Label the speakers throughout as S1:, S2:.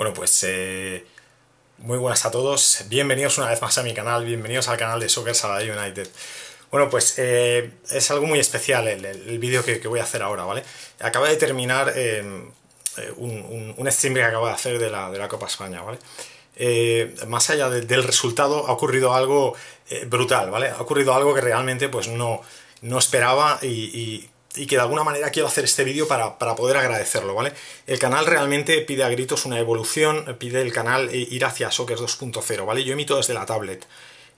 S1: Bueno, pues eh, muy buenas a todos. Bienvenidos una vez más a mi canal, bienvenidos al canal de Soccer sala United. Bueno, pues eh, es algo muy especial el, vídeo que, voy a hacer ahora, ¿vale? Acaba de terminar eh, un, un, stream que acabo de hacer de la, Copa España, ¿vale? más allá del resultado, ha ocurrido algo brutal, ¿vale? Ha ocurrido algo que realmente pues no, no esperaba y y que de alguna manera quiero hacer este vídeo para, poder agradecerlo, ¿vale? El canal realmente pide a gritos una evolución, pide el canal eh, ir hacia Soccer 2.0, ¿vale? Yo emito desde la tablet,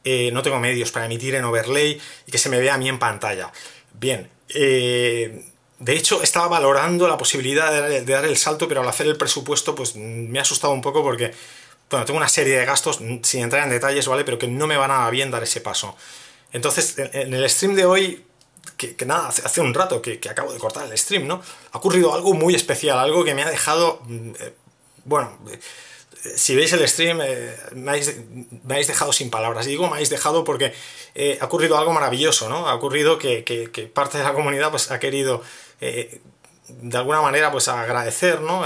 S1: eh, no tengo medios para emitir en overlay y que se me vea a mí en pantalla. Bien, eh, de hecho estaba valorando la posibilidad de, dar el salto, pero al hacer el presupuesto pues me ha asustado un poco porque, bueno, tengo una serie de gastos, mm, sin entrar en detalles, ¿vale? Pero que no me van a bien dar ese paso. Entonces, en el stream de hoy que, nada, hace, un rato que, acabo de cortar el stream, ¿no? Ha ocurrido algo muy especial, algo que me ha dejado, mm, eh, bueno, eh, si veis el stream eh, me, habéis, dejado sin palabras. digo me habéis dejado porque ha ocurrido algo maravilloso, ¿no? Ha ocurrido que, parte de la comunidad pues, ha querido... de alguna manera, pues agradecer ¿no?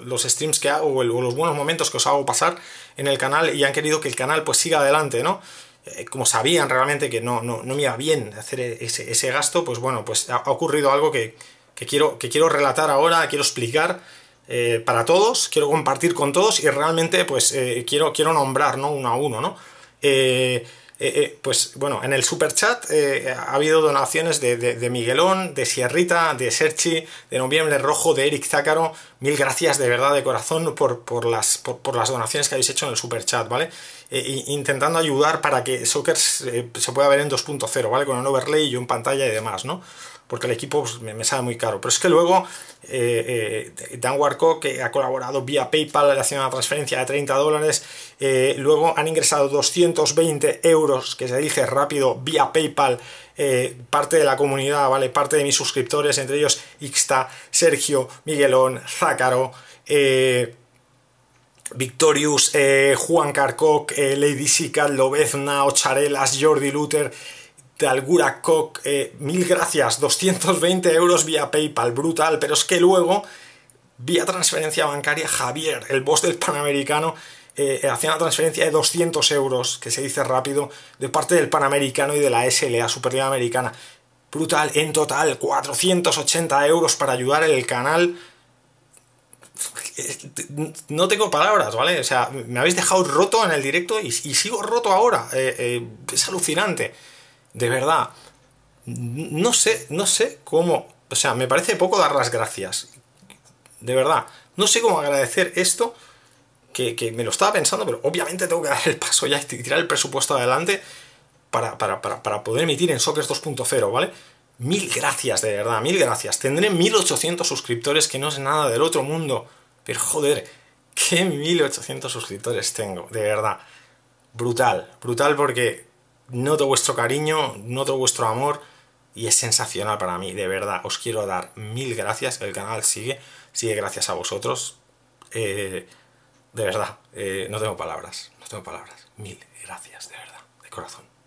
S1: los streams que hago o, o los buenos momentos que os hago pasar en el canal y han querido que el canal pues siga adelante, ¿no? Eh, como sabían realmente que no, no, me iba bien hacer ese, ese, gasto, pues bueno, pues ha, ocurrido algo que, quiero, que quiero relatar ahora, quiero explicar eh, para todos, quiero compartir con todos y realmente pues eh, quiero, quiero nombrar, ¿no? Uno a uno, ¿no? Eh, eh, pues bueno, en el super chat eh, ha habido donaciones de, Miguelón, de Sierrita, de Serchi, de Noviembre Rojo, de Eric Zácaro. Mil gracias de verdad, de corazón, por, las, por, las donaciones que habéis hecho en el super chat, ¿vale? intentando ayudar para que Soccer se, pueda ver en 2.0, ¿vale? Con un overlay y yo en pantalla y demás, ¿no? porque el equipo pues, me, sale muy caro. Pero es que luego eh, eh, Dan Warcock que ha colaborado vía PayPal haciendo una transferencia de 30 dólares, eh, luego han ingresado 220 euros, que se dice rápido, vía PayPal, parte de la comunidad, ¿vale? Parte de mis suscriptores, entre ellos Ixta, Sergio, Miguelón, Zácaro, Victorious, Juan Carcock, Lady Sica, Lobezna, Ocharelas, Jordi Luther de Algura eh, mil gracias, 220 euros vía PayPal, brutal, pero es que luego, vía transferencia bancaria, Javier, el boss del Panamericano, eh, eh, hacía una transferencia de 200 euros, que se dice rápido, de parte del Panamericano y de la SLA, Superliga Americana. Brutal, en total, 480 euros para ayudar el canal. No tengo palabras, ¿vale? O sea, me habéis dejado roto en el directo y, sigo roto ahora. es alucinante de verdad, no sé, no sé cómo, o sea, me parece poco dar las gracias. De verdad, no sé cómo agradecer esto, que, me lo estaba pensando, pero obviamente tengo que dar el paso ya y tirar el presupuesto adelante para, poder emitir en Sockers 2.0, ¿vale? Mil gracias, de verdad, mil gracias. Tendré 1800 suscriptores, que no es nada del otro mundo. Pero joder, ¿qué 1800 suscriptores tengo, de verdad. Brutal, brutal porque noto vuestro cariño, noto vuestro amor y es sensacional para mí, de verdad. Os quiero dar mil gracias. El canal sigue, sigue gracias a vosotros. Eh, de verdad, eh, no tengo palabras, no tengo palabras. Mil gracias, de verdad, de corazón.